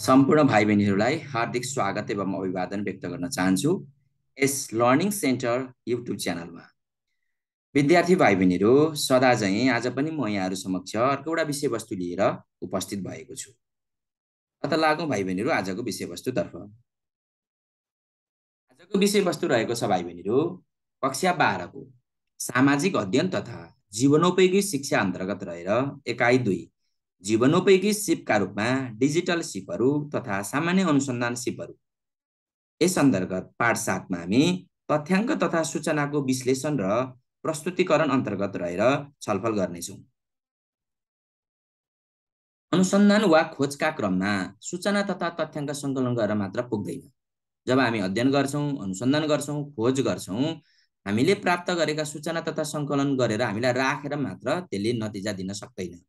सम्पूर्ण भाइ बहिनीहरूलाई हार्दिक स्वागत एवं अभिवादन व्यक्त गर्न चाहन्छु यस लर्निङ सेन्टर युट्युब च्यानलमा विद्यार्थी भाइ बहिनीहरू सदा चाहिँ आज पनि म यहाँहरू समक्ष अर्को एउटा विषयवस्तु लिएर उपस्थित भएको छु पत्ता लागौँ भाइ बहिनीहरू आजको विषयवस्तुतर्फ आजको विषयवस्तु रहेको छ भाइ बहिनीहरू कक्षा बाह्रको सामाजिक अध्ययन तथा जीवनोपयोगी शिक्षा अन्तर्गत रहेर एकाइ दुई जीवनोपयोगी सिपका रूपमा डिजिटल सिपहरू तथा सामान्य अनुसन्धान सिपहरू यस अन्तर्गत पाठ सातमा हामी तथ्याङ्क तथा सूचनाको विश्लेषण र प्रस्तुतिकरण अन्तर्गत रहेर छलफल गर्नेछौँ अनुसन्धान वा खोजका क्रममा सूचना तथा तथ्याङ्क सङ्कलन गरेर मात्र पुग्दैन जब हामी अध्ययन गर्छौँ अनुसन्धान गर्छौँ खोज गर्छौँ हामीले प्राप्त गरेका सूचना तथा सङ्कलन गरेर हामीलाई राखेर मात्र त्यसले नतिजा दिन सक्दैन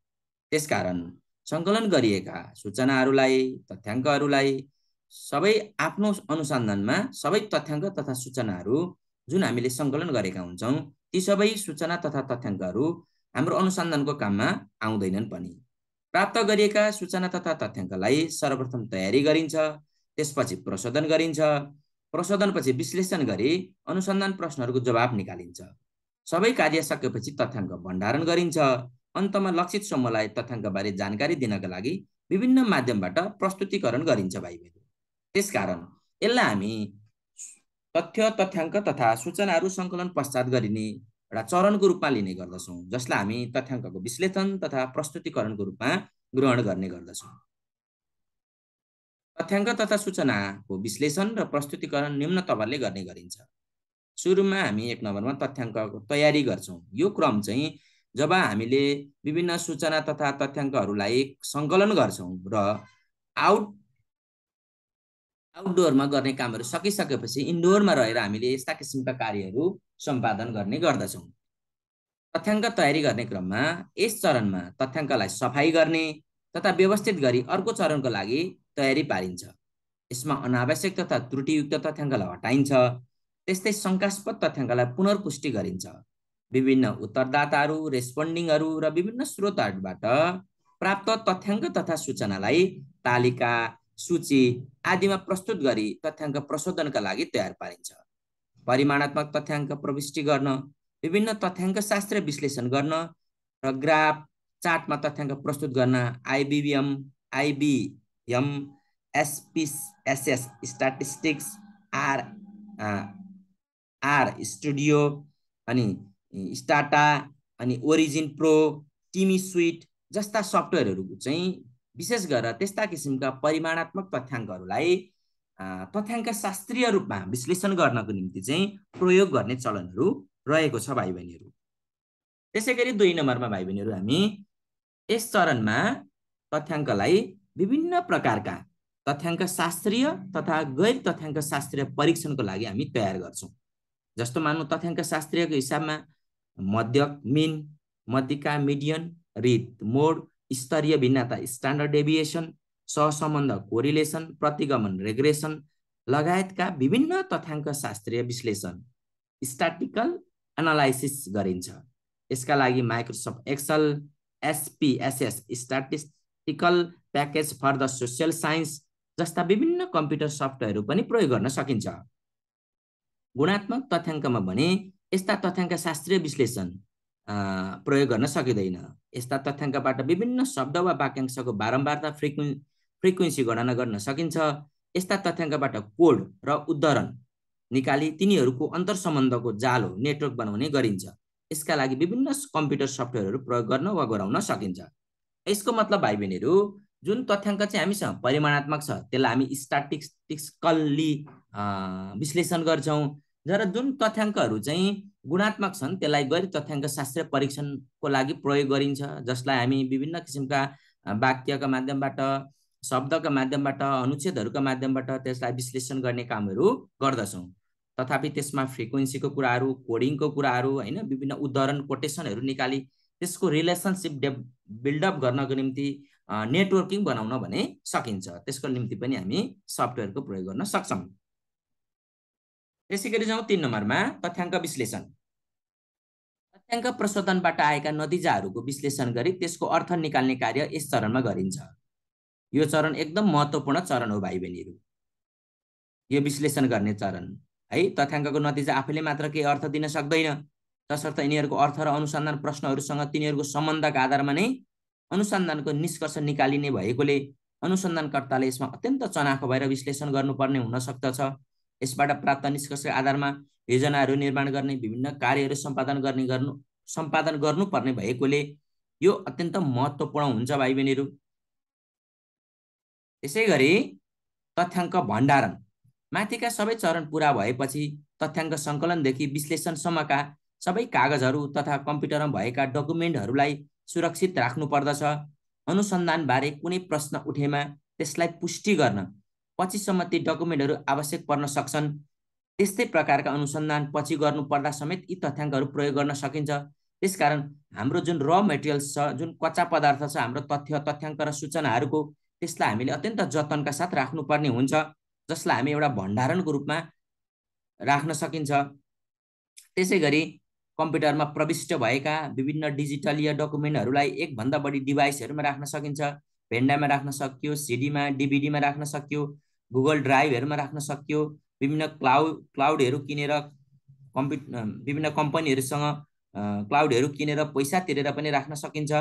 त्यसकारण सङ्कलन गरिएका सूचनाहरूलाई तथ्याङ्कहरूलाई सबै आफ्नो अनुसन्धानमा सबै तथ्याङ्क तथा सूचनाहरू जुन हामीले सङ्कलन गरेका हुन्छौँ ती सबै सूचना तथा तथ्याङ्कहरू हाम्रो अनुसन्धानको काममा आउँदैनन् पनि प्राप्त गरिएका सूचना तथा तथ्याङ्कलाई सर्वप्रथम तयारी गरिन्छ त्यसपछि प्रशोधन गरिन्छ प्रशोधनपछि विश्लेषण गरी अनुसन्धान प्रश्नहरूको जवाब निकालिन्छ सबै कार्य सकेपछि तथ्याङ्क भण्डारण गरिन्छ अन्तमा लक्षित समूहलाई तथ्याङ्कबारे जानकारी दिनका लागि विभिन्न माध्यमबाट प्रस्तुतिकरण गरिन्छ भाइ बहिनी त्यसकारण यसलाई हामी तथ्य तथ्याङ्क तथा सूचनाहरू सङ्कलन पश्चात गरिने एउटा चरणको रूपमा लिने गर्दछौँ जसलाई हामी तथ्याङ्कको विश्लेषण तथा प्रस्तुतिकरणको रूपमा ग्रहण गर्ने गर्दछौँ तथ्याङ्क तथा सूचनाको विश्लेषण र प्रस्तुतिकरण निम्न तवरले गर्ने गरिन्छ सुरुमा हामी एक नम्बरमा तथ्याङ्कको तयारी गर्छौँ यो क्रम चाहिँ जब हामीले विभिन्न सूचना तथा तथ्याङ्कहरूलाई सङ्कलन गर्छौँ र आउट आउटडोरमा गर्ने कामहरू सकिसकेपछि इन्डोरमा रहेर हामीले यस्ता किसिमका कार्यहरू सम्पादन गर्ने गर्दछौँ तथ्याङ्क तयारी गर्ने क्रममा यस चरणमा तथ्याङ्कलाई सफाइ गर्ने तथा व्यवस्थित गरी अर्को चरणको लागि तयारी पारिन्छ यसमा अनावश्यक तथा त्रुटियुक्त तथ्याङ्कलाई हटाइन्छ त्यस्तै शङ्कास्पद तथ्याङ्कलाई पुनर्पुष्टि गरिन्छ विभिन्न उत्तरदाताहरू रेस्पोन्डिङहरू र विभिन्न स्रोतहरूबाट प्राप्त तथ्याङ्क तथा सूचनालाई तालिका सूची आदिमा प्रस्तुत गरी तथ्याङ्क प्रशोधनका लागि तयार पारिन्छ परिमाणात्मक तथ्याङ्क प्रविष्टि गर्न विभिन्न तथ्याङ्क शास्त्र विश्लेषण गर्न र ग्राफ चार्टमा तथ्याङ्क प्रस्तुत गर्न आइबिबिएम IBM SPSS statistics R R studio अनि स्टाटा अनि ओरिजिन प्रो टिमी स्विट जस्ता सफ्टवेयरहरू चाहिँ विशेष गरेर त्यस्ता किसिमका परिमाणात्मक तथ्याङ्कहरूलाई तथ्याङ्क शास्त्रीय रूपमा विश्लेषण गर्नको निम्ति चाहिँ प्रयोग गर्ने चलनहरू रहेको छ भाइ बहिनीहरू त्यसै गरी दुई नम्बरमा भाइ बहिनीहरू हामी यस चरणमा तथ्याङ्कलाई विभिन्न प्रकारका तथ्याङ्क शास्त्रीय तथा गैर तथ्याङ्क शास्त्रीय परीक्षणको लागि हामी तयार गर्छौँ जस्तो मान्नु तथ्याङ्क शास्त्रीयको हिसाबमा मध्यक मिन मध्यका मिडियन रित मोड स्तरीय भिन्नता स्ट्यान्डर्ड डेभिएसन सहसम्बन्ध कोरिलेसन प्रतिगमन रेग्रेसन लगायतका विभिन्न तथ्याङ्क शास्त्रीय विश्लेषण स्ट्याटिकल एनालाइसिस गरिन्छ यसका लागि Microsoft Excel SPSS statistical package for the social science जस्ता विभिन्न कम्प्युटर सफ्टवेयरहरू पनि प्रयोग गर्न सकिन्छ गुणात्मक तथ्याङ्कमा भने यस्ता तथ्याङ्क शास्त्रीय विश्लेषण प्रयोग गर्न सकिँदैन यस्ता तथ्याङ्कबाट विभिन्न शब्द वा वाक्यांशको बारम्बारता फ्रिक्वे फ्रिक्वेन्सी गणना गर्न सकिन्छ यस्ता तथ्याङ्कबाट कोड र उद्धरण निकाली तिनीहरूको अन्तर अन्तरसम्बन्धको जालो नेटवर्क बनाउने गरिन्छ यसका लागि विभिन्न कम्प्युटर सफ्टवेयरहरू प्रयोग गर्न वा गराउन सकिन्छ यसको मतलब भाइ बहिनीहरू जुन तथ्याङ्क चाहिँ हामीसँग परिमाणात्मक छ त्यसलाई हामी स्टाटिस्टिक्सकल्ली विश्लेषण गर्छौँ जर जुन तथ्याङ्कहरू चाहिँ गुणात्मक छन् त्यसलाई गैर तथ्याङ्क शास्त्रीय परीक्षणको लागि प्रयोग गरिन्छ जसलाई हामी विभिन्न किसिमका वाक्यका माध्यमबाट शब्दका माध्यमबाट अनुच्छेदहरूका माध्यमबाट त्यसलाई विश्लेषण गर्ने कामहरू गर्दछौँ तथापि त्यसमा फ्रिक्वेन्सीको कुराहरू कोडिङको कुराहरू होइन विभिन्न उदाहरण कोटेसनहरू निकाली त्यसको रिलेसनसिप डेभ बिल्डअप गर्नको निम्ति नेटवर्किङ बनाउन भने सकिन्छ त्यसको निम्ति पनि हामी सफ्टवेयरको प्रयोग गर्न सक्छौँ त्यसै गरी जाउँ तिन नम्बरमा तथ्याङ्क विश्लेषण तथ्याङ्क प्रशोधनबाट आएका नतिजाहरूको विश्लेषण गरी त्यसको अर्थ निकाल्ने कार्य यस चरणमा गरिन्छ यो चरण एकदम महत्त्वपूर्ण चरण हो भाइ बहिनीहरू यो विश्लेषण गर्ने चरण है तथ्याङ्कको नतिजा आफैले मात्र केही अर्थ दिन सक्दैन तसर्थ यिनीहरूको अर्थ र अनुसन्धान प्रश्नहरूसँग तिनीहरूको सम्बन्धका आधारमा नै अनुसन्धानको निष्कर्ष निकालिने भएकोले अनुसन्धानकर्ताले यसमा अत्यन्त चनाखो भएर विश्लेषण गर्नुपर्ने हुन सक्दछ यसबाट प्राप्त निष्कर्षका आधारमा योजनाहरू निर्माण गर्ने विभिन्न कार्यहरू सम्पादन गर्ने गर्नु सम्पादन गर्नुपर्ने भएकोले यो अत्यन्त महत्त्वपूर्ण हुन्छ भाइ बहिनीहरू यसै गरी तथ्याङ्क भण्डारण माथिका सबै चरण पुरा भएपछि तथ्याङ्क सङ्कलनदेखि विश्लेषणसम्मका सबै कागजहरू तथा कम्प्युटरमा भएका डकुमेन्टहरूलाई सुरक्षित राख्नुपर्दछ अनुसन्धानबारे कुनै प्रश्न उठेमा त्यसलाई पुष्टि गर्न पछिसम्म ती डकुमेन्टहरू आवश्यक पर्न सक्छन् त्यस्तै प्रकारका अनुसन्धान पछि गर्नुपर्दा समेत यी तथ्याङ्कहरू प्रयोग गर्न सकिन्छ त्यसकारण हाम्रो जुन र मेटेरियल्स छ जुन कच्चा पदार्थ छ हाम्रो तथ्य तथ्याङ्क र सूचनाहरूको त्यसलाई हामीले अत्यन्त जतनका साथ राख्नुपर्ने हुन्छ जसलाई हामी एउटा भण्डारणको रूपमा राख्न सकिन्छ त्यसै गरी कम्प्युटरमा प्रविष्ट भएका विभिन्न डिजिटलीय डकुमेन्टहरूलाई एकभन्दा बढी डिभाइसहरूमा राख्न सकिन्छ भेन्डामा राख्न सकियो सिडीमा डिभिडीमा राख्न सकियो गुगल ड्राइभहरूमा राख्न सकियो विभिन्न क्लाउड क्लाउडहरू किनेर कम्प्यु विभिन्न कम्पनीहरूसँग क्लाउडहरू किनेर पैसा तिरेर पनि राख्न सकिन्छ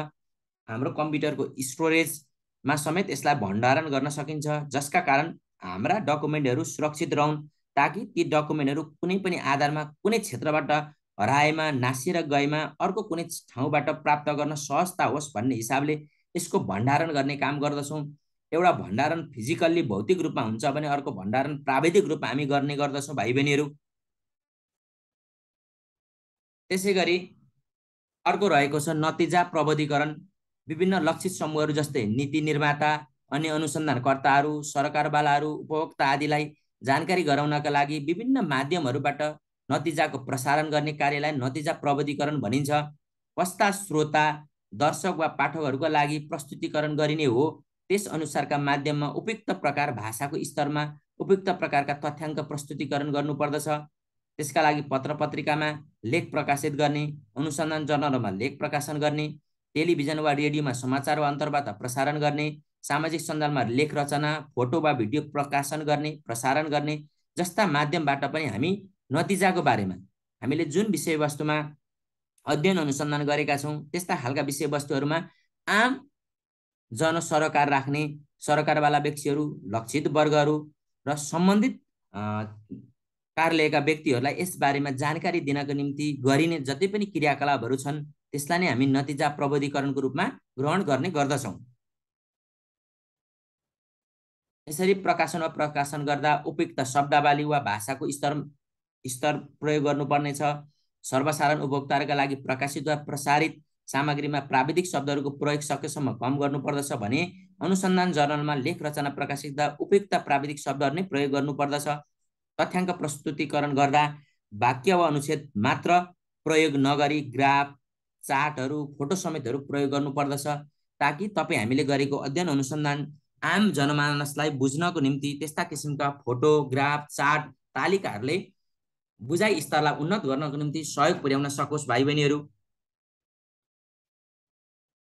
हाम्रो कम्प्युटरको स्टोरेजमा समेत यसलाई भण्डारण गर्न सकिन्छ जसका कारण हाम्रा डकुमेन्टहरू सुरक्षित रहन् ताकि ती डकुमेन्टहरू कुनै पनि आधारमा कुनै क्षेत्रबाट हराएमा नासिएर गएमा अर्को कुनै ठाउँबाट प्राप्त गर्न सहजता होस् भन्ने हिसाबले यसको भण्डारण गर्ने काम गर्दछौँ एउटा भण्डारण फिजिकल्ली भौतिक रूपमा हुन्छ भने अर्को भण्डारण प्राविधिक रूपमा हामी गर्ने गर्दछौँ भाइ बहिनीहरू त्यसै गरी अर्को रहेको छ नतिजा प्रविधिकरण विभिन्न लक्षित समूहहरू जस्तै नीति निर्माता अनि अनुसन्धानकर्ताहरू सरकारवालाहरू उपभोक्ता आदिलाई जानकारी गराउनका लागि विभिन्न माध्यमहरूबाट नतिजाको प्रसारण गर्ने कार्यलाई नतिजा प्रविधिकरण भनिन्छ कस्ता श्रोता दर्शक वा पाठकहरूको लागि प्रस्तुतिकरण गरिने हो त्यस अनुसारका माध्यममा उपयुक्त प्रकार भाषाको स्तरमा उपयुक्त प्रकारका तथ्याङ्क प्रस्तुतिकरण गर्नुपर्दछ त्यसका लागि पत्र पत्रिकामा लेख प्रकाशित गर्ने अनुसन्धान जर्नलमा लेख प्रकाशन गर्ने टेलिभिजन वा रेडियोमा समाचार वा अन्तर्वार्ता प्रसारण गर्ने सामाजिक सञ्जालमा लेख रचना फोटो वा भिडियो प्रकाशन गर्ने प्रसारण गर्ने जस्ता माध्यमबाट पनि हामी नतिजाको बारेमा हामीले जुन विषयवस्तुमा अध्ययन अनुसन्धान गरेका छौँ त्यस्ता खालका विषयवस्तुहरूमा आम जन सरकार राख्ने सरकारवाला व्यक्तिहरू लक्षित वर्गहरू र सम्बन्धित कार्यालयका व्यक्तिहरूलाई यसबारेमा जानकारी दिनको निम्ति गरिने जति पनि क्रियाकलापहरू छन् त्यसलाई नै हामी नतिजा प्रबोधिकरणको रूपमा ग्रहण गर्ने गर्दछौँ यसरी प्रकाशन वा प्रकाशन गर्दा उपयुक्त शब्दावली वा भाषाको स्तर स्तर प्रयोग गर्नुपर्नेछ सर्वसाधारण उपभोक्ताहरूका लागि प्रकाशित वा प्रसारित सामग्रीमा प्राविधिक शब्दहरूको प्रयोग सकेसम्म कम गर्नुपर्दछ भने अनुसन्धान जर्नलमा लेख रचना प्रकाशित उपयुक्त प्राविधिक शब्दहरू नै प्रयोग गर्नुपर्दछ तथ्याङ्क प्रस्तुतिकरण गर्दा वाक्य वा अनुच्छेद मात्र प्रयोग नगरी ग्राफ चार्टहरू फोटो समेतहरू प्रयोग गर्नुपर्दछ ताकि तपाईँ हामीले गरेको अध्ययन अनुसन्धान आम जनमानसलाई बुझ्नको निम्ति त्यस्ता किसिमका फोटो ग्राफ चार्ट तालिकाहरूले बुझाइ स्तरलाई उन्नत गर्नको निम्ति सहयोग पुर्याउन सकोस् भाइ बहिनीहरू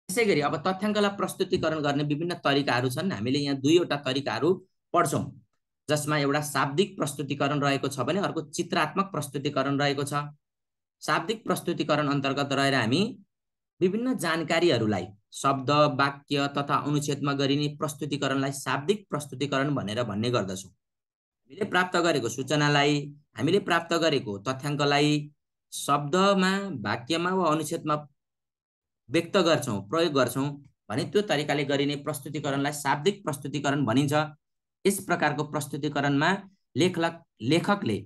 त्यसै गरी अब तथ्याङ्कलाई प्रस्तुतिकरण गर्ने विभिन्न तरिकाहरू छन् हामीले यहाँ दुईवटा तरिकाहरू पढ्छौँ जसमा एउटा शाब्दिक प्रस्तुतिकरण रहेको छ भने अर्को चित्रात्मक प्रस्तुतिकरण रहेको छ शाब्दिक प्रस्तुतिकरण अन्तर्गत रहेर हामी विभिन्न जानकारीहरूलाई शब्द वाक्य तथा अनुच्छेदमा गरिने प्रस्तुतिकरणलाई शाब्दिक प्रस्तुतिकरण भनेर भन्ने गर्दछौँ हामीले प्राप्त गरेको सूचनालाई हामीले प्राप्त गरेको तथ्याङ्कलाई शब्दमा वाक्यमा वा अनुच्छेदमा व्यक्त गर्छौँ प्रयोग गर्छौँ भने त्यो तरिकाले गरिने प्रस्तुतिकरणलाई शाब्दिक प्रस्तुतिकरण भनिन्छ यस प्रकारको प्रस्तुतिकरणमा लेखक लेखकले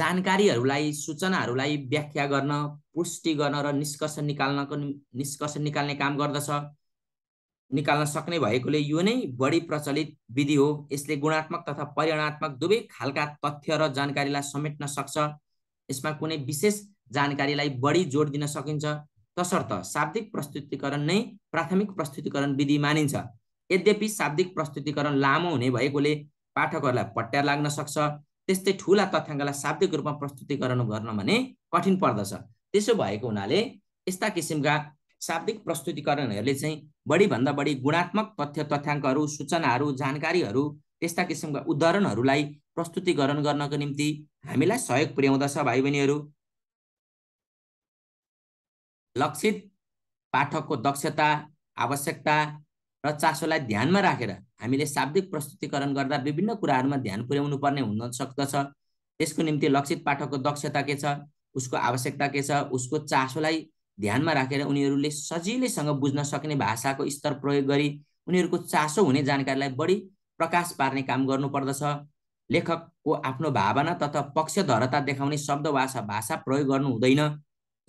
जानकारीहरूलाई सूचनाहरूलाई व्याख्या गर्न पुष्टि गर्न र निष्कर्ष निकाल्नको निष्कर्ष निकाल्ने काम गर्दछ निकाल्न सक्ने भएकोले यो नै बढी प्रचलित विधि हो यसले गुणात्मक तथा परिणात्मक दुवै खालका तथ्य र जानकारीलाई समेट्न सक्छ यसमा कुनै विशेष जानकारीलाई बढी जोड दिन सकिन्छ तसर्थ शाब्दिक प्रस्तुतिकरण नै प्राथमिक प्रस्तुतिकरण विधि मानिन्छ यद्यपि शाब्दिक प्रस्तुतिकरण लामो हुने भएकोले पाठकहरूलाई पट्यार लाग्न सक्छ त्यस्तै ठुला तथ्याङ्कलाई शाब्दिक रूपमा प्रस्तुतिकरण गर्न भने कठिन पर्दछ त्यसो भएको हुनाले यस्ता किसिमका शाब्दिक प्रस्तुतिकरणहरूले चाहिँ बढीभन्दा बढी गुणात्मक तथ्य तथ्याङ्कहरू सूचनाहरू जानकारीहरू त्यस्ता किसिमका उदाहरणहरूलाई प्रस्तुतिकरण गर्नको निम्ति हामीलाई सहयोग पुर्याउँदछ भाइ बहिनीहरू लक्षित पाठकको दक्षता आवश्यकता र चासोलाई ध्यानमा राखेर हामीले शाब्दिक प्रस्तुतिकरण गर्दा विभिन्न कुराहरूमा ध्यान पुर्याउनु पर्ने हुन सक्दछ त्यसको निम्ति लक्षित पाठकको दक्षता के छ उसको आवश्यकता के छ उसको चासोलाई ध्यानमा राखेर उनीहरूले सजिलैसँग बुझ्न सक्ने भाषाको स्तर प्रयोग गरी उनीहरूको चासो हुने जानकारीलाई बढी प्रकाश पार्ने काम गर्नुपर्दछ लेखकको आफ्नो भावना तथा पक्षधरता देखाउने शब्द वा भाषा प्रयोग गर्नु हुँदैन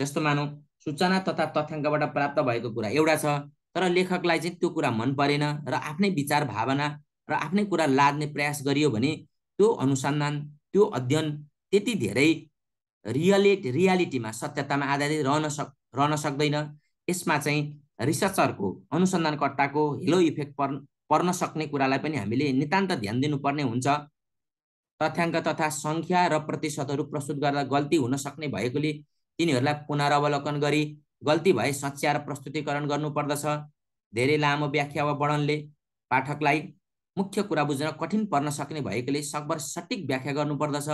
जस्तो मानौँ सूचना तथा तथ्याङ्कबाट प्राप्त भएको कुरा एउटा छ तर लेखकलाई चाहिँ त्यो कुरा मन परेन र आफ्नै विचार भावना र आफ्नै कुरा लाद्ने प्रयास गरियो भने त्यो अनुसन्धान त्यो अध्ययन त्यति धेरै रियले रियालिटीमा सत्यतामा आधारित रहन सक रहन सक्दैन यसमा चाहिँ रिसर्चरको अनुसन्धानकर्ताको हेलो इफेक्ट पर् पर्न सक्ने कुरालाई पनि हामीले नितान्त ध्यान दिनुपर्ने हुन्छ तथ्याङ्क तथा सङ्ख्या र प्रतिशतहरू प्रस्तुत गर्दा गल्ती हुन सक्ने भएकोले तिनीहरूलाई पुनरावलोकन गरी गल्ती भए सच्याएर प्रस्तुतिकरण गर्नुपर्दछ धेरै लामो व्याख्या वा वर्णनले पाठकलाई मुख्य कुरा बुझ्न कठिन पर्न सक्ने भएकोले सकभर सठिक व्याख्या गर्नुपर्दछ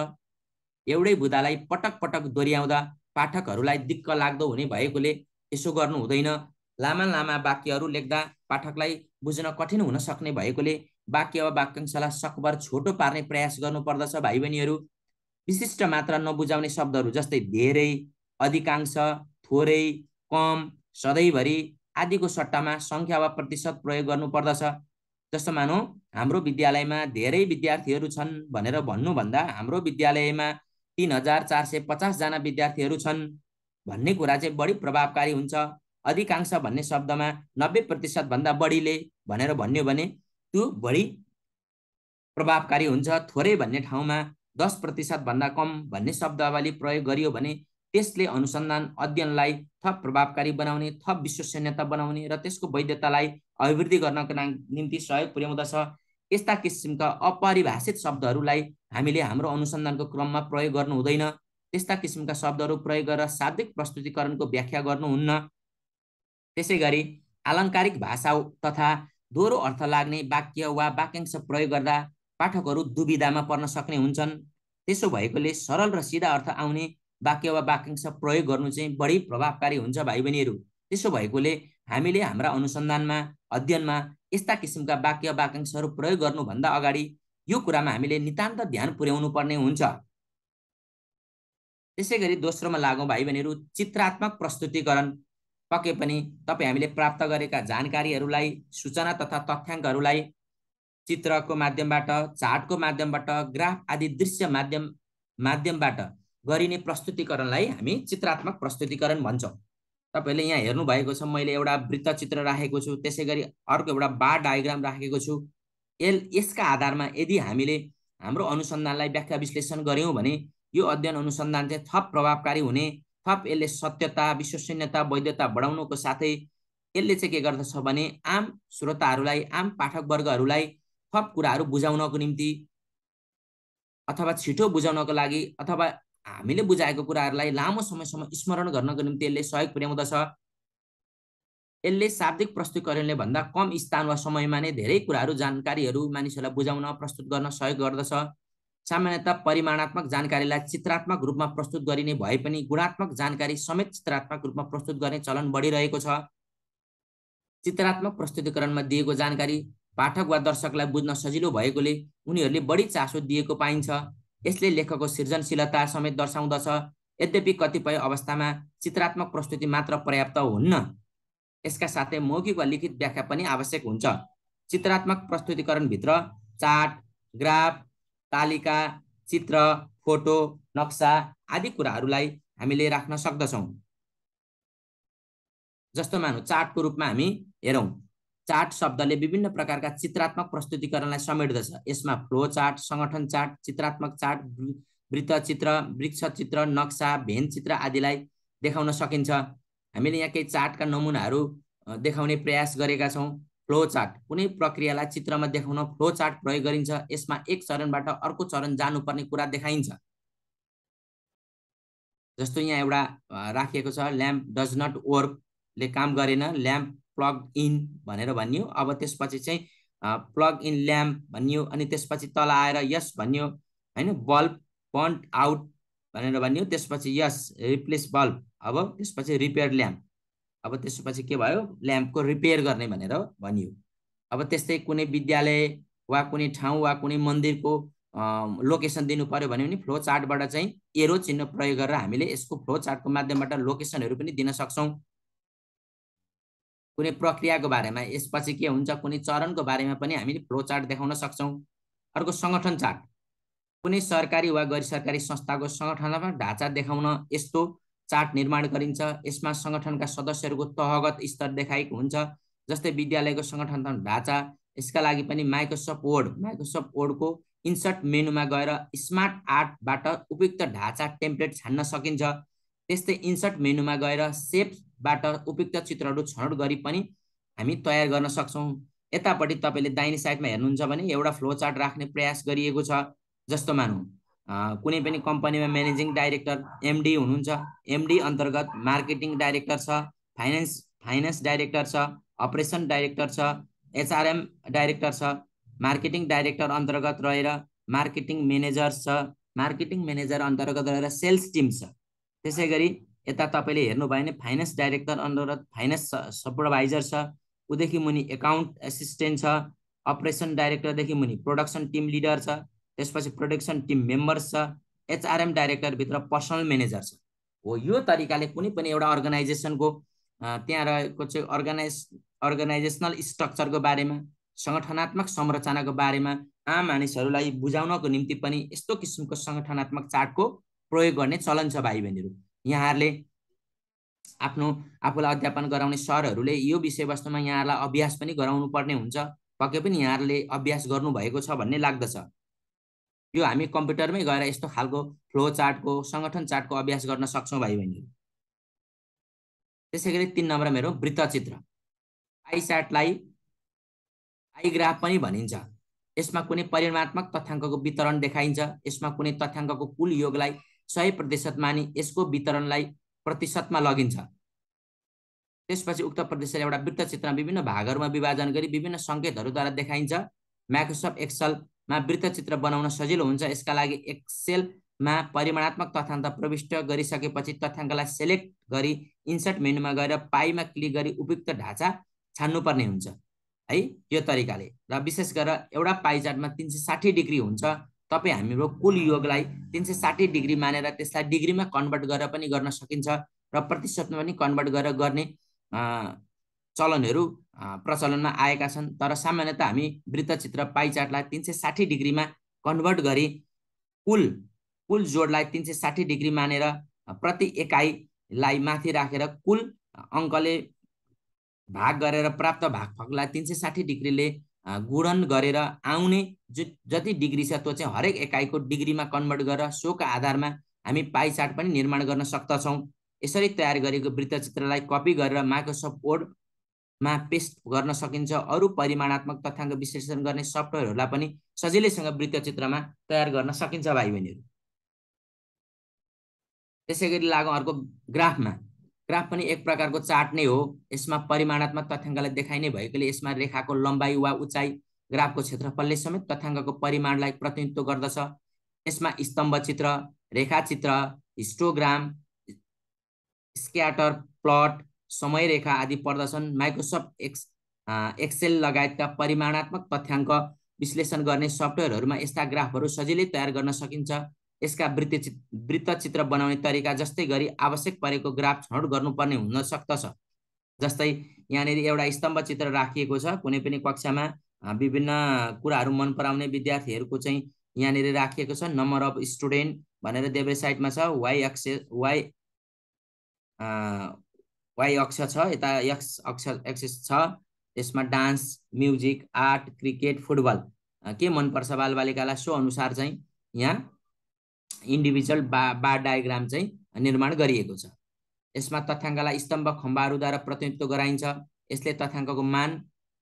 एउटै बुदालाई पटक पटक दोहोऱ्याउँदा पाठकहरूलाई दिक्क लाग्दो हुने भएकोले यसो गर्नु हुँदैन लामा लामा वाक्यहरू लेख्दा पाठकलाई बुझ्न कठिन हुन सक्ने भएकोले वाक्य वा वाक्यांशलाई सकभर छोटो पार्ने प्रयास गर्नुपर्दछ भाइ बहिनीहरू विशिष्ट मात्र नबुझाउने शब्दहरू जस्तै धेरै अधिकांश थोरै कम सधैँभरि आदिको सट्टामा सङ्ख्या वा प्रतिशत प्रयोग गर्नुपर्दछ जस्तो मानौँ हाम्रो विद्यालयमा धेरै विद्यार्थीहरू छन् भनेर भन्नुभन्दा हाम्रो विद्यालयमा तिन हजार चार सय पचासजना विद्यार्थीहरू छन् भन्ने कुरा चाहिँ बढी प्रभावकारी हुन्छ अधिकांश भन्ने शब्दमा नब्बे प्रतिशतभन्दा बढीले भनेर भन्यो भने त्यो बढी प्रभावकारी हुन्छ थोरै भन्ने ठाउँमा दस प्रतिशतभन्दा कम भन्ने शब्दावली प्रयोग गरियो भने त्यसले अनुसन्धान अध्ययनलाई थप प्रभावकारी बनाउने थप विश्वसनीयता बनाउने र त्यसको वैधतालाई अभिवृद्धि गर्नको निम्ति सहयोग पुर्याउँदछ यस्ता किसिमका अपरिभाषित शब्दहरूलाई हामीले हाम्रो अनुसन्धानको क्रममा प्रयोग गर्नु हुँदैन त्यस्ता किसिमका शब्दहरू प्रयोग गरेर शाब्दिक प्रस्तुतिकरणको व्याख्या गर्नुहुन्न त्यसै गरी आलङ्कारिक भाषा तथा दोहोरो अर्थ लाग्ने वाक्य वा वाक्यांश प्रयोग गर्दा पाठकहरू दुविधामा पर्न सक्ने हुन्छन् त्यसो भएकोले सरल र सिधा अर्थ आउने वाक्य वा वाक्यांश प्रयोग गर्नु चाहिँ बढी प्रभावकारी हुन्छ भाइ बहिनीहरू त्यसो भएकोले हामीले हाम्रा अनुसन्धानमा अध्ययनमा यस्ता किसिमका वाक्य वाक्यांशहरू प्रयोग गर्नुभन्दा अगाडि यो कुरामा हामीले नितान्त ध्यान पुर्याउनु पर्ने हुन्छ त्यसै गरी दोस्रोमा लागौँ भाइ बहिनीहरू चित्रात्मक प्रस्तुतिकरण पक्कै पनि तपाईँ हामीले प्राप्त गरेका जानकारीहरूलाई सूचना तथा तथ्याङ्कहरूलाई चित्रको माध्यमबाट चार्टको माध्यमबाट ग्राफ आदि दृश्य माध्यम माध्यमबाट गरिने प्रस्तुतिकरणलाई हामी चित्रात्मक प्रस्तुतिकरण भन्छौँ तपाईँले यहाँ हेर्नुभएको छ मैले एउटा वृत्तचित्र राखेको छु त्यसै गरी अर्को एउटा बार डायग्राम राखेको छु एल यसका आधारमा यदि हामीले हाम्रो अनुसन्धानलाई व्याख्या विश्लेषण गऱ्यौँ भने यो अध्ययन अनुसन्धान चाहिँ थप प्रभावकारी हुने थप यसले सत्यता विश्वसनीयता वैधता बढाउनुको साथै यसले चाहिँ के गर्दछ भने आम श्रोताहरूलाई आम पाठकवर्गहरूलाई थप कुराहरू बुझाउनको निम्ति अथवा छिटो बुझाउनको लागि अथवा हामीले बुझाएको कुराहरूलाई लामो समयसम्म स्मरण गर्नको निम्ति यसले सहयोग पुर्याउँदछ यसले शाब्दिक प्रस्तुतिकरणले भन्दा कम स्थान वा समयमा नै धेरै कुराहरू जानकारीहरू मानिसहरूलाई बुझाउन प्रस्तुत गर्न सहयोग गर्दछ सामान्यत परिमाणात्मक जानकारीलाई चित्रात्मक रूपमा प्रस्तुत गरिने भए पनि गुणात्मक जानकारी समेत चित्रात्मक रूपमा प्रस्तुत गर्ने चलन बढिरहेको छ चित्रात्मक प्रस्तुतिकरणमा दिएको जानकारी पाठक वा दर्शकलाई बुझ्न सजिलो भएकोले उनीहरूले बढी चासो दिएको पाइन्छ यसले लेखकको सृजनशीलता समेत दर्शाउँदछ यद्यपि कतिपय अवस्थामा चित्रात्मक प्रस्तुति मात्र पर्याप्त हुन्न यसका साथै मौखिक वा लिखित व्याख्या पनि आवश्यक हुन्छ चित्रात्मक प्रस्तुतिकरणभित्र चार्ट ग्राफ तालिका चित्र फोटो नक्सा आदि कुराहरूलाई हामीले राख्न सक्दछौँ जस्तो मानौ चार्टको रूपमा हामी हेरौँ चार्ट शब्दले विभिन्न प्रकारका चित्रात्मक प्रस्तुतिकरणलाई समेट्दछ यसमा फ्लो चार्ट सङ्गठन चार्ट चित्रात्मक चार्ट वृत्त चित्र वृक्ष चित्र नक्सा भेन चित्र आदिलाई देखाउन सकिन्छ हामीले यहाँ केही चार्टका नमुनाहरू देखाउने प्रयास गरेका छौँ फ्लो चार्ट कुनै प्रक्रियालाई चित्रमा देखाउन फ्लो चार्ट प्रयोग गरिन्छ यसमा एक चरणबाट अर्को चरण जानुपर्ने कुरा देखाइन्छ जस्तो यहाँ एउटा राखिएको छ ल्याम्प डज नट वर्कले काम गरेन ल्याम्प प्लग इन भनेर भनियो अब त्यसपछि चाहिँ प्लग इन ल्याम्प भनियो अनि त्यसपछि तल आएर यस भनियो होइन बल्ब पन्ट आउट भनेर भनियो त्यसपछि यस रिप्लेस बल्ब अब त्यसपछि रिपेयर ल्याम्प अब त्यसपछि के भयो ल्याम्पको रिपेयर गर्ने भनेर भनियो अब त्यस्तै कुनै विद्यालय वा कुनै ठाउँ वा कुनै मन्दिरको लोकेसन दिनु पऱ्यो भने पनि फ्लो चार्टबाट चाहिँ एरो चिन्ह प्रयोग गरेर हामीले यसको फ्लो चार्टको माध्यमबाट लोकेसनहरू पनि दिन सक्छौँ कुनै प्रक्रियाको बारेमा यसपछि के हुन्छ कुनै चरणको बारेमा पनि हामीले फ्लो चार्ट देखाउन सक्छौँ अर्को सङ्गठन चार्ट कुनै सरकारी वा गैर सरकारी संस्थाको सङ्गठनमा ढाँचा देखाउन यस्तो चार्ट निर्माण गरिन्छ यसमा सङ्गठनका सदस्यहरूको तहगत स्तर देखाएको हुन्छ जस्तै विद्यालयको सङ्गठन ढाँचा यसका लागि पनि माइक्रोसफ्ट वर्ड माइक्रोसफ्ट वर्डको इन्सर्ट मेनुमा गएर स्मार्ट आर्टबाट उपयुक्त ढाँचा टेम्प्लेट छान्न सकिन्छ त्यस्तै इन्सर्ट मेनुमा गएर सेपबाट उपयुक्त चित्रहरू छनौट गरी पनि हामी तयार गर्न सक्छौँ यतापट्टि तपाईँले दाहिने साइडमा हेर्नुहुन्छ भने एउटा फ्लो चार्ट राख्ने प्रयास गरिएको छ जस्तो मानौँ कुनै पनि कम्पनीमा म्यानेजिङ डाइरेक्टर एमडी हुनुहुन्छ एमडी अन्तर्गत मार्केटिङ डाइरेक्टर छ फाइनेन्स फाइनेन्स डाइरेक्टर छ अपरेसन डाइरेक्टर छ एचआरएम डाइरेक्टर छ मार्केटिङ डाइरेक्टर अन्तर्गत रहेर मार्केटिङ म्यानेजर छ मार्केटिङ म्यानेजर अन्तर्गत रहेर सेल्स टिम छ त्यसै गरी यता तपाईँले हेर्नुभयो भने फाइनेन्स डाइरेक्टर अन्तर्गत फाइनेन्स सुपरभाइजर छ ऊदेखि मुनि एकाउन्ट एसिस्टेन्ट छ अपरेसन डाइरेक्टरदेखि मुनि प्रोडक्सन टिम लिडर छ त्यसपछि प्रोडक्सन टिम मेम्बर्स छ एचआरएम डाइरेक्टरभित्र पर्सनल म्यानेजर छ हो यो तरिकाले कुनै पनि एउटा अर्गनाइजेसनको त्यहाँ रहेको चाहिँ अर्गनाइज अर्गनाइजेसनल स्ट्रक्चरको बारेमा सङ्गठनात्मक संरचनाको बारेमा आम मानिसहरूलाई बुझाउनको निम्ति पनि यस्तो किसिमको सङ्गठनात्मक चार्टको प्रयोग गर्ने चलन छ भाइ बहिनीहरू यहाँहरूले आफ्नो आफूलाई अध्यापन गराउने सरहरूले यो विषयवस्तुमा यहाँहरूलाई अभ्यास पनि गराउनु पर्ने हुन्छ पक्कै पनि यहाँहरूले अभ्यास गर्नुभएको छ भन्ने लाग्दछ यो हामी कम्प्युटरमै गएर यस्तो खालको फ्लो चार्टको सङ्गठन चार्टको अभ्यास गर्न सक्छौँ भाइ बहिनीहरू त्यसै गरी तिन नम्बर मेरो वृत्तचित्र आई आइग्राफ पनि भनिन्छ यसमा कुनै परिमाणात्मक तथ्याङ्कको वितरण देखाइन्छ यसमा कुनै तथ्याङ्कको कुल योगलाई सय प्रतिशत मानि यसको वितरणलाई प्रतिशतमा लगिन्छ त्यसपछि उक्त प्रतिशत एउटा वृत्तचित्रमा विभिन्न भागहरूमा विभाजन गरी विभिन्न सङ्केतहरूद्वारा देखाइन्छ माइक्रोसफ्ट एक्सल मा वृत्तचित्र बनाउन सजिलो हुन्छ यसका लागि एक्सेलमा परिमाणात्मक तथ्याङ्क प्रविष्ट गरिसकेपछि तथ्याङ्कलाई सेलेक्ट गरी इन्सर्ट मेनुमा गएर पाइमा क्लिक गरी उपयुक्त ढाँचा छान्नुपर्ने हुन्छ है यो तरिकाले र विशेष गरेर एउटा पाइ चार्टमा तिन सय साठी डिग्री हुन्छ तपाईँ हाम्रो कुल योगलाई तिन सय साठी डिग्री मानेर त्यसलाई डिग्रीमा कन्भर्ट गरेर पनि गर्न सकिन्छ र प्रतिशतमा पनि कन्भर्ट गरेर गर्ने चलनहरू प्रचलनमा आएका छन् तर सामान्यत हामी वृत्तचित्र पाइचाटलाई तिन सय साठी डिग्रीमा कन्भर्ट गरी कुल कुल जोडलाई तिन सय साठी डिग्री मानेर प्रति एकाइलाई माथि राखेर कुल अङ्कले भाग गरेर प्राप्त फगलाई तिन सय साठी डिग्रीले गुणन गरेर आउने जो जति डिग्री छ त्यो चाहिँ हरेक एकाइको डिग्रीमा कन्भर्ट गरेर सोका आधारमा हामी पाइचाट पनि निर्माण गर्न सक्दछौँ यसरी तयार गरेको वृत्तचित्रलाई कपी गरेर माइक्रोसफ्ट वर्ड मा पेस्ट गर्न सकिन्छ अरू परिमाणात्मक तथ्याङ्क विश्लेषण गर्ने सफ्टवेयरहरूलाई पनि सजिलैसँग वृत्त चित्रमा तयार गर्न सकिन्छ भाइ बहिनीहरू त्यसै गरी लागौँ अर्को ग्राफमा ग्राफ पनि एक प्रकारको चार्ट नै हो यसमा परिमाणात्मक तथ्याङ्कलाई देखाइने भएकोले यसमा रेखाको लम्बाइ वा उचाइ ग्राफको क्षेत्रफलले समेत तथ्याङ्कको परिमाणलाई प्रतिनिधित्व गर्दछ यसमा स्तम्भ चित्र रेखाचित्र हिस्टोग्राम स्क्याटर प्लट समयरेखा आदि पर्दछन् माइक्रोसफ्ट एक्स एक्सेल लगायतका परिमाणात्मक तथ्याङ्क विश्लेषण गर्ने सफ्टवेयरहरूमा यस्ता ग्राफहरू सजिलै तयार गर्न सकिन्छ यसका वृत्ति वृत्तचित्र बनाउने तरिका जस्तै गरी आवश्यक परेको ग्राफ छनौट गर्नुपर्ने हुन सक्दछ जस्तै यहाँनिर एउटा स्तम्भ चित्र राखिएको छ कुनै पनि कक्षामा विभिन्न कुराहरू मन पराउने विद्यार्थीहरूको चाहिँ यहाँनिर राखिएको छ नम्बर अफ स्टुडेन्ट भनेर देब्रे साइडमा छ वाइ एक्से वाइ वाइ अक्ष छ यता एक्स अक्ष एक्सेस छ यसमा dance music art cricket football के मनपर्छ बालबालिकालाई सो अनुसार चाहिँ यहाँ इन्डिभिजुअल बा बार डायग्राम चाहिँ निर्माण गरिएको छ यसमा तथ्याङ्कलाई स्तम्भ खम्बाहरूद्वारा प्रतिनिधित्व गराइन्छ यसले तथ्याङ्कको मान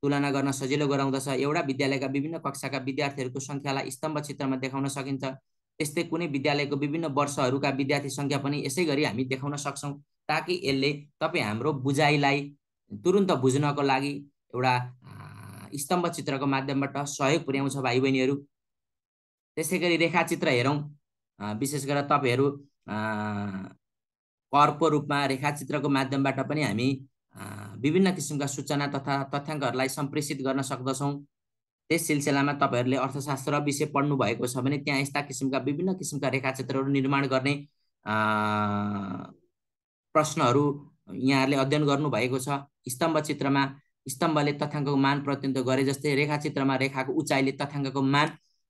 तुलना गर्न सजिलो गराउँदछ एउटा विद्यालयका विभिन्न कक्षाका विद्यार्थीहरूको सङ्ख्यालाई स्तम्भ चित्रमा देखाउन सकिन्छ त्यस्तै कुनै विद्यालयको विभिन्न वर्षहरूका विद्यार्थी सङ्ख्या पनि यसै गरी हामी देखाउन सक्छौँ ताकि यसले तपाईँ हाम्रो बुझाइलाई तुरुन्त बुझ्नको लागि एउटा स्तम्भ चित्रको माध्यमबाट सहयोग पुर्याउँछ भाइ बहिनीहरू त्यसै गरी रेखाचित्र हेरौँ विशेष गरेर तपाईँहरू करको रूपमा रेखाचित्रको माध्यमबाट पनि हामी विभिन्न किसिमका सूचना तथा तथ्याङ्कहरूलाई सम्प्रेषित गर्न सक्दछौँ त्यस सिलसिलामा तपाईँहरूले अर्थशास्त्र विषय पढ्नु भएको छ भने त्यहाँ यस्ता किसिमका विभिन्न किसिमका रेखाचित्रहरू निर्माण गर्ने प्रश्नहरू यहाँहरूले अध्ययन गर्नुभएको छ स्तम्भ चित्रमा स्तम्भले तथ्याङ्कको मान प्रतिनिधित्व गरे जस्तै रेखा चित्रमा रेखाको उचाइले तथ्याङ्कको मान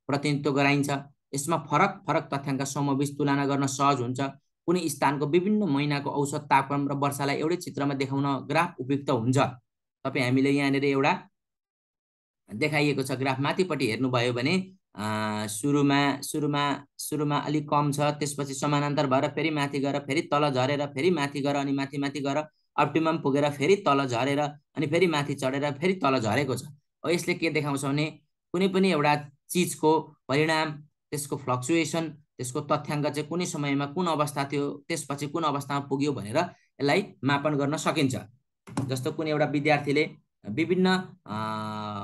प्रतिनिधित्व गराइन्छ यसमा फरक फरक तथ्याङ्क समविष तुलना गर्न सहज हुन्छ कुनै स्थानको विभिन्न महिनाको औसत तापक्रम र वर्षालाई एउटै चित्रमा देखाउन ग्राफ उपयुक्त हुन्छ तपाईँ हामीले यहाँनिर एउटा देखाइएको छ ग्राफ माथिपट्टि हेर्नुभयो भने सुरुमा सुरुमा सुरुमा अलिक कम छ त्यसपछि समानान्तर भएर फेरि माथि गएर फेरि तल झरेर फेरि माथि गएर अनि माथि माथि गएर अप्टिमम पुगेर फेरि तल झरेर अनि फेरि माथि चढेर फेरि तल झरेको छ हो यसले के देखाउँछ भने कुनै पनि एउटा चिजको परिणाम त्यसको फ्लक्चुएसन त्यसको तथ्याङ्क चाहिँ कुनै समयमा कुन अवस्था थियो त्यसपछि कुन अवस्थामा पुग्यो भनेर यसलाई मापन गर्न सकिन्छ जस्तो कुनै एउटा विद्यार्थीले विभिन्न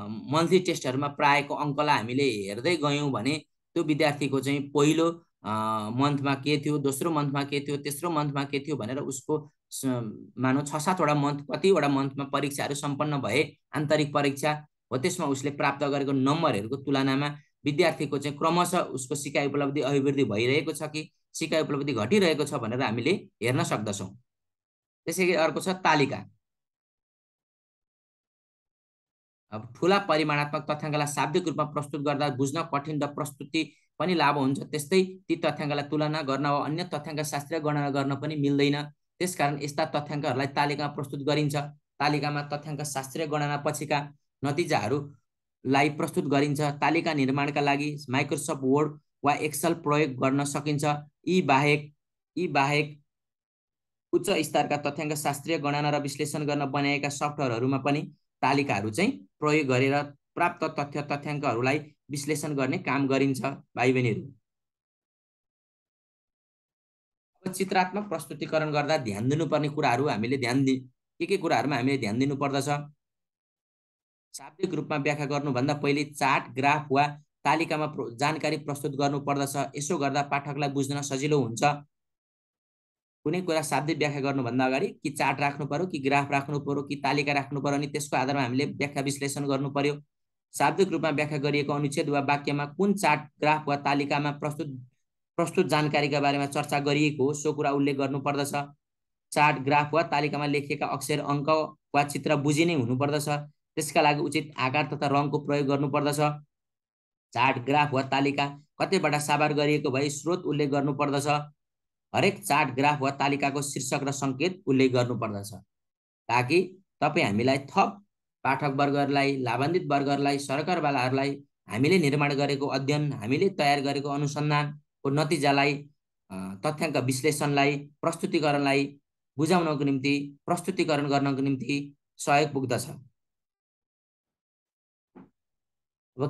मन्थली टेस्टहरूमा प्रायःको अङ्कलाई हामीले हेर्दै गयौँ भने त्यो विद्यार्थीको चाहिँ पहिलो मन्थमा के थियो दोस्रो मन्थमा के थियो तेस्रो मन्थमा के थियो भनेर उसको मानौँ छ सातवटा मन्थ कतिवटा मन्थमा परीक्षाहरू सम्पन्न भए आन्तरिक परीक्षा हो त्यसमा उसले प्राप्त गरेको नम्बरहरूको तुलनामा विद्यार्थीको चाहिँ क्रमशः उसको सिकाइ उपलब्धि अभिवृद्धि भइरहेको छ कि सिकाइ उपलब्धि घटिरहेको छ भनेर हामीले हेर्न सक्दछौँ त्यसै गरी अर्को छ तालिका अब ठुला परिमाणात्मक तथ्याङ्कलाई शाब्दिक रूपमा प्रस्तुत गर्दा बुझ्न कठिन र प्रस्तुति पनि लाभ हुन्छ त्यस्तै ती तथ्याङ्कलाई तुलना गर्न वा अन्य तथ्याङ्क शास्त्रीय गणना गर्न पनि मिल्दैन त्यसकारण यस्ता तथ्याङ्कहरूलाई तालिकामा प्रस्तुत गरिन्छ तालिकामा तथ्याङ्क शास्त्रीय गणना पछिका नतिजाहरूलाई प्रस्तुत गरिन्छ तालिका निर्माणका लागि माइक्रोसफ्ट वर्ड वा एक्सल प्रयोग गर्न सकिन्छ यी बाहेक यी बाहेक उच्च स्तरका तथ्याङ्क शास्त्रीय गणना र विश्लेषण गर्न बनाएका सफ्टवेयरहरूमा पनि तालिकाहरू चाहिँ प्रयोग गरेर प्राप्त तथ्य तथ्याङ्कहरूलाई विश्लेषण गर्ने काम गरिन्छ भाइ बहिनीहरू अब चित्रात्मक प्रस्तुतिकरण गर्दा ध्यान दिनुपर्ने कुराहरू हामीले ध्यान दि के के कुराहरूमा हामीले ध्यान दिनुपर्दछ शाब्दिक रूपमा व्याख्या गर्नुभन्दा पहिले चार्ट ग्राफ वा तालिकामा जानकारी प्रस्तुत गर्नुपर्दछ यसो गर्दा पाठकलाई बुझ्न सजिलो हुन्छ कुनै कुरा शाब्दिक व्याख्या गर्नुभन्दा अगाडि कि चार्ट राख्नु पऱ्यो कि ग्राफ राख्नु पऱ्यो कि तालिका राख्नु पऱ्यो अनि त्यसको आधारमा हामीले व्याख्या विश्लेषण गर्नु पर्यो शाब्दिक रूपमा व्याख्या गरिएको अनुच्छेद वा वाक्यमा कुन चार्ट ग्राफ वा तालिकामा प्रस्तुत प्रस्तुत जानकारीका बारेमा चर्चा गरिएको हो सो कुरा उल्लेख गर्नुपर्दछ चार्ट ग्राफ वा तालिकामा लेखिएका अक्षर अङ्क वा चित्र बुझिने हुनुपर्दछ त्यसका लागि उचित आकार तथा रङको प्रयोग गर्नुपर्दछ चार्ट ग्राफ वा तालिका कतैबाट साभार गरिएको भए स्रोत उल्लेख गर्नुपर्दछ हरेक चार्ट ग्राफ वा तालिकाको शीर्षक र सङ्केत उल्लेख गर्नुपर्दछ ताकि तपाईँ हामीलाई थप पाठक पाठकवर्गहरूलाई लाभान्वित वर्गहरूलाई सरकारवालाहरूलाई हामीले निर्माण गरेको अध्ययन हामीले तयार गरेको अनुसन्धानको नतिजालाई तथ्याङ्क विश्लेषणलाई प्रस्तुतिकरणलाई बुझाउनको निम्ति प्रस्तुतिकरण गर्नको निम्ति सहयोग पुग्दछ अब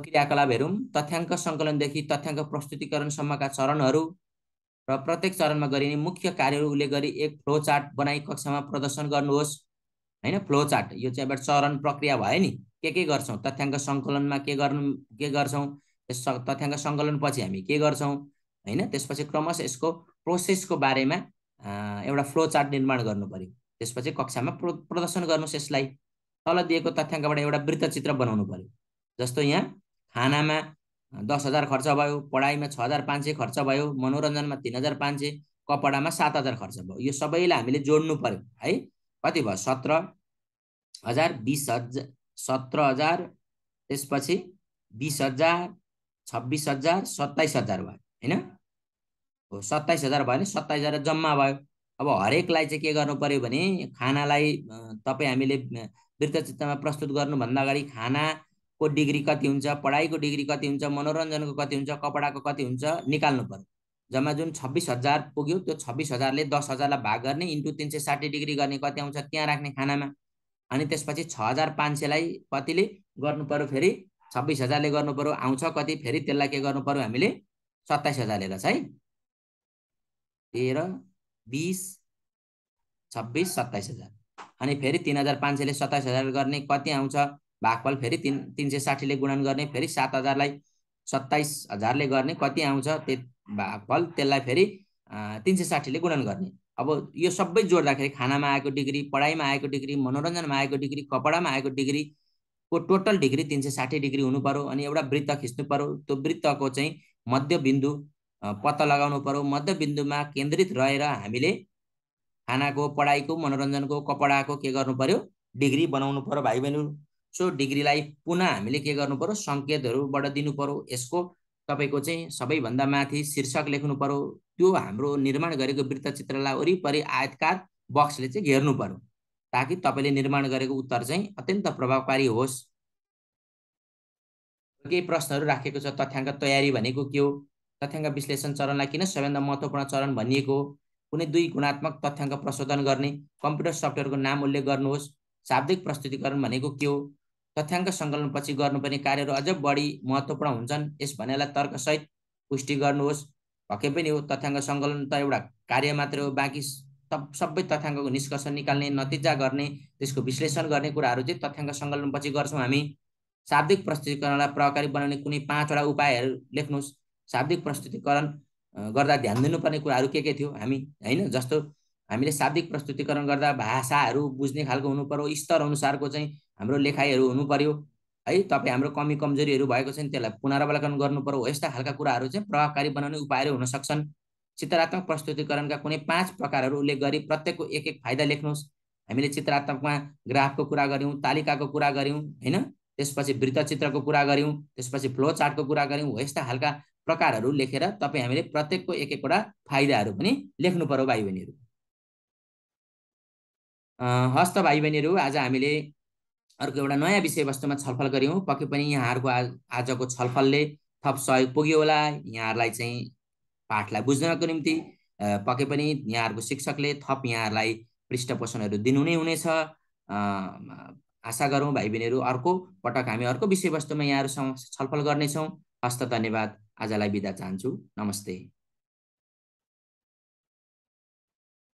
क्रियाकलाप हेरौँ तथ्याङ्क सङ्कलनदेखि तथ्याङ्क प्रस्तुतिकरणसम्मका चरणहरू र प्रत्येक चरणमा गरिने मुख्य कार्यहरू उसले गरी एक फ्लो चार्ट बनाई कक्षामा प्रदर्शन गर्नुहोस् होइन फ्लो चार्ट यो चाहिँ एउटा चरण प्रक्रिया भयो नि के के गर्छौँ तथ्याङ्क सङ्कलनमा के गर्नु के गर्छौँ त्यस तथ्याङ्क पछि हामी के गर्छौँ होइन त्यसपछि क्रमशः यसको प्रोसेसको बारेमा एउटा फ्लो चार्ट निर्माण गर्नु पऱ्यो त्यसपछि कक्षामा प्र प्रदर्शन गर्नुहोस् यसलाई तल दिएको तथ्याङ्कबाट एउटा वृत्तचित्र बनाउनु पऱ्यो जस्तो यहाँ खानामा दस हजार खर्च भयो पढाइमा छ हजार पाँच सय खर्च भयो मनोरञ्जनमा तिन हजार पाँच सय कपडामा सात हजार खर्च भयो यो सबैलाई हामीले जोड्नु पर्यो है कति भयो सत्र हजार बिस हजार सत्र हजार त्यसपछि बिस हजार छब्बिस हजार सत्ताइस हजार भयो होइन हो सत्ताइस हजार भयो भने सत्ताइस हजार जम्मा भयो अब हरेकलाई चाहिँ के गर्नु पर्यो भने खानालाई तपाईँ हामीले वृत्तचित्रमा प्रस्तुत गर्नुभन्दा अगाडि खाना को डिग्री कति हुन्छ पढाइको डिग्री कति हुन्छ मनोरञ्जनको कति हुन्छ कपडाको कति हुन्छ निकाल्नु पर्यो जम्मा जुन छब्बिस हजार पुग्यो त्यो छब्बिस हजारले दस हजारलाई भाग गर्ने इन्टु तिन सय साठी डिग्री गर्ने कति आउँछ त्यहाँ राख्ने खानामा अनि त्यसपछि छ हजार पाँच सयलाई कतिले गर्नु पर्यो फेरि छब्बिस हजारले गर्नु पर्यो आउँछ कति फेरि त्यसलाई के गर्नु पर्यो हामीले सत्ताइस हजार लिएर है तेह्र बिस छब्बिस सत्ताइस हजार अनि फेरि तिन हजार पाँच सयले सत्ताइस हजार गर्ने कति आउँछ भागफल फेरि तिन तिन सय साठीले गुणन गर्ने फेरि सात हजारलाई सत्ताइस हजारले गर्ने कति आउँछ त्यो भागफल त्यसलाई फेरि तिन सय साठीले गुणन गर्ने अब यो सबै जोड्दाखेरि खानामा आएको डिग्री पढाइमा आएको डिग्री मनोरञ्जनमा आएको डिग्री कपडामा आएको डिग्रीको टोटल डिग्री तिन सय साठी डिग्री हुनु पऱ्यो अनि एउटा वृत्त खिच्नु पऱ्यो त्यो वृत्तको चाहिँ मध्यबिन्दु पत्ता लगाउनु पऱ्यो मध्यबिन्दुमा केन्द्रित रहेर हामीले खानाको पढाइको मनोरञ्जनको कपडाको के गर्नु पऱ्यो डिग्री बनाउनु पऱ्यो भाइ बहिनीहरू सो डिग्रीलाई पुनः हामीले के गर्नु पर्यो सङ्केतहरूबाट दिनु पर्यो यसको तपाईँको चाहिँ सबैभन्दा माथि शीर्षक लेख्नु पर्यो त्यो हाम्रो निर्माण गरेको वृत्तचित्रलाई वरिपरि आयतकार बक्सले चाहिँ घेर्नु पर्यो ताकि तपाईँले निर्माण गरेको उत्तर चाहिँ अत्यन्त प्रभावकारी होस् केही प्रश्नहरू राखेको छ तथ्याङ्क तयारी भनेको के हो तथ्याङ्क विश्लेषण चरणलाई किन सबैभन्दा महत्त्वपूर्ण चरण भनिएको हो कुनै दुई गुणात्मक तथ्याङ्क प्रशोधन गर्ने कम्प्युटर सफ्टवेयरको नाम उल्लेख गर्नुहोस् शाब्दिक प्रस्तुतिकरण भनेको के हो तथ्याङ्क सङ्कलनपछि गर्नुपर्ने कार्यहरू अझ बढी महत्त्वपूर्ण हुन्छन् यस भन्नेलाई तर्कसहित पुष्टि गर्नुहोस् भक्कै पनि हो तथ्याङ्क सङ्कलन त एउटा कार्य मात्रै हो बाँकी सबै तथ्याङ्कको निष्कर्ष निकाल्ने नतिजा गर्ने त्यसको विश्लेषण गर्ने कुराहरू चाहिँ तथ्याङ्क सङ्कलनपछि गर्छौँ हामी शाब्दिक प्रस्तुतिकरणलाई प्रभावकारी बनाउने कुनै पाँचवटा उपायहरू लेख्नुहोस् शाब्दिक प्रस्तुतिकरण गर्दा ध्यान दिनुपर्ने कुराहरू के के थियो हामी होइन जस्तो हामीले शाब्दिक प्रस्तुतिकरण गर्दा भाषाहरू बुझ्ने खालको हुनु पर्यो स्तर अनुसारको चाहिँ हाम्रो लेखाइहरू हुनु पर्यो है तपाईँ हाम्रो कमी कमजोरीहरू भएको छ नि त्यसलाई पुनरावलोकन गर्नु पर्यो यस्ता खालका कुराहरू चाहिँ प्रभावकारी बनाउने उपायहरू हुन सक्छन् चित्रात्मक प्रस्तुतिकरणका कुनै पाँच प्रकारहरू उल्लेख गरी प्रत्येकको एक एक फाइदा लेख्नुहोस् हामीले चित्रात्मकमा ग्राफको कुरा गऱ्यौँ तालिकाको कुरा गऱ्यौँ होइन त्यसपछि वृत्तचित्रको कुरा गऱ्यौँ त्यसपछि फ्लो चार्टको कुरा गऱ्यौँ हो यस्ता खालका प्रकारहरू लेखेर तपाईँ हामीले प्रत्येकको एक एकवटा फाइदाहरू पनि लेख्नु पर्यो भाइ बहिनीहरू हस्त भाइ बहिनीहरू आज हामीले अर्को एउटा नयाँ विषयवस्तुमा छलफल गऱ्यौँ पक्कै पनि यहाँहरूको आज आजको छलफलले थप सहयोग पुग्यो होला यहाँहरूलाई चाहिँ पाठलाई बुझ्नको निम्ति पक्कै पनि यहाँहरूको शिक्षकले थप यहाँहरूलाई पृष्ठपोषणहरू दिनु नै हुनेछ आशा गरौँ भाइ बहिनीहरू अर्को पटक हामी अर्को विषयवस्तुमा यहाँहरूसँग छलफल गर्नेछौँ हस्त धन्यवाद आजलाई बिदा चाहन्छु नमस्ते